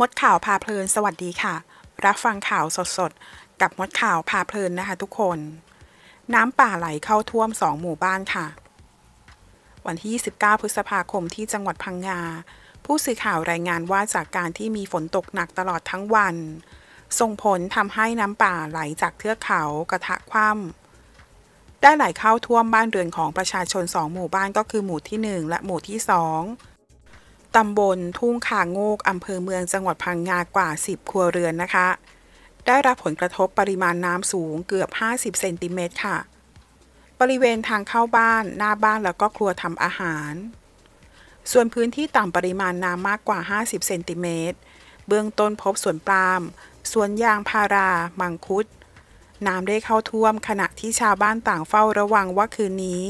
มดข่าวพาเพลินสวัสดีค่ะ รับฟังข่าวสดๆ กับมดข่าวพาเพลินนะคะทุกคน น้ำป่าไหลเข้าท่วมสองหมู่บ้านค่ะ วันที่ 1 9พฤษภาคมที่จังหวัดพังงาผู้สื่อข่าวรายงานว่าจากการที่มีฝนตกหนักตลอดทั้งวัน ส่งผลทำให้น้ำป่าไหลจากเทือกเขากระทะคว่ำได้ไหลเข้าท่วมบ้านเรือนของประชาชนสองหมู่บ้านก็คือหมู่ที่ 1 และหมู่ที่ 2ตำบลทุ่งคางโงก อำเภอเมืองจังหวัดพังงากว่า 10 ครัวเรือนนะคะ ได้รับผลกระทบปริมาณน้ำสูงเกือบ 50 เซนติเมตรค่ะบริเวณทางเข้าบ้านหน้าบ้านแล้วก็ครัวทำอาหาร ส่วนพื้นที่ต่ำปริมาณน้ำมากกว่า 50 เซนติเมตรเบื้องต้นพบสวนปาล์มสวนยางพารา มังคุด น้ำได้เข้าท่วม ขณะที่ชาวบ้านต่างเฝ้าระวังว่าคืนนี้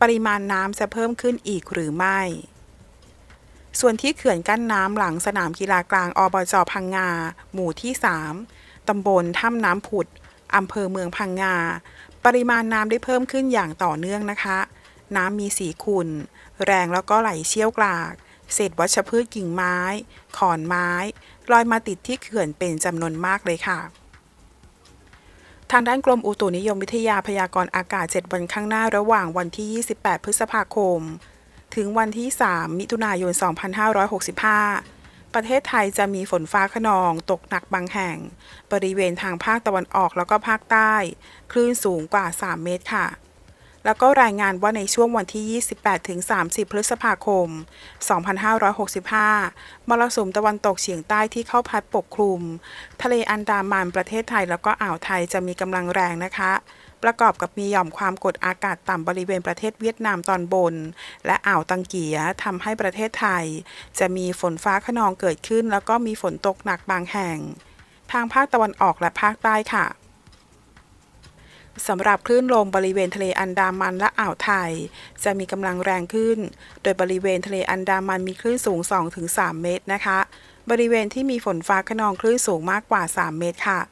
ปริมาณน้ำจะเพิ่มขึ้นอีกหรือไม่ส่วนที่เขื่อนกั้นน้ำหลังสนามกีฬากลางอบจพังงา หมู่ที่ 3 ตำบลถ้ำน้ำผุดอำเภอเมืองพังงา ปริมาณน้ำได้เพิ่มขึ้นอย่างต่อเนื่องนะคะ น้ำมีสีขุ่นแรงแล้วก็ไหลเชี่ยวกรากเศษวัชพืชกิ่งไม้ ขอนไม้ ลอยมาติดที่เขื่อนเป็นจำนวนมากเลยค่ะ ทางด้านกรมอุตุนิยมวิทยาพยากรณ์อากาศ 7 วันข้างหน้าระหว่างวันที่ 28 พฤษภาคมถึงวันที่ 3 มิถุนายน 2565 ประเทศไทยจะมีฝนฟ้าขนองตกหนักบางแห่ง บริเวณทางภาคตะวันออกแล้วก็ภาคใต้ คลื่นสูงกว่า 3 เมตรค่ะ แล้วก็รายงานว่าในช่วงวันที่ 28-30 พฤษภาคม 2565 มรสุมตะวันตกเฉียงใต้ที่เข้าพัดปกคลุม ทะเลอันดามันประเทศไทยแล้วก็อ่าวไทยจะมีกำลังแรงนะคะประกอบกับมีหย่อมความกดอากาศต่ำบริเวณประเทศเวียดนามตอนบน และอ่าวตังเกียทำให้ประเทศไทย จะมีฝนฟ้าขนองเกิดขึ้น แล้วก็มีฝนตกหนักบางแห่ง ทางภาคตะวันออกและภาคใต้ค่ะสำหรับคลื่นลมบริเวณทะเลอันดามันและอ่าวไทย จะมีกำลังแรงขึ้น โดยบริเวณทะเลอันดามันมีคลื่นสูง 2-3 เมตรนะคะ บริเวณที่มีฝนฟ้าขนองคลื่นสูงมากกว่า 3 เมตรค่ะ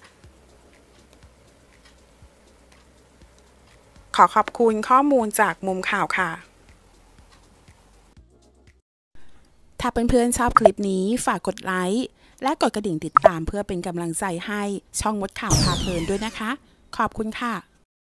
ขอขอบคุณข้อมูลจากมุมข่าวค่ะ ถ้าเเพื่อนๆชอบคลิปนี้ฝากกดไลค์และกดกระดิ่งติดตามเพื่อเป็นกำลังใจให้ช่องมดข่าวพาเพลินด้วยนะคะ ขอบคุณค่ะ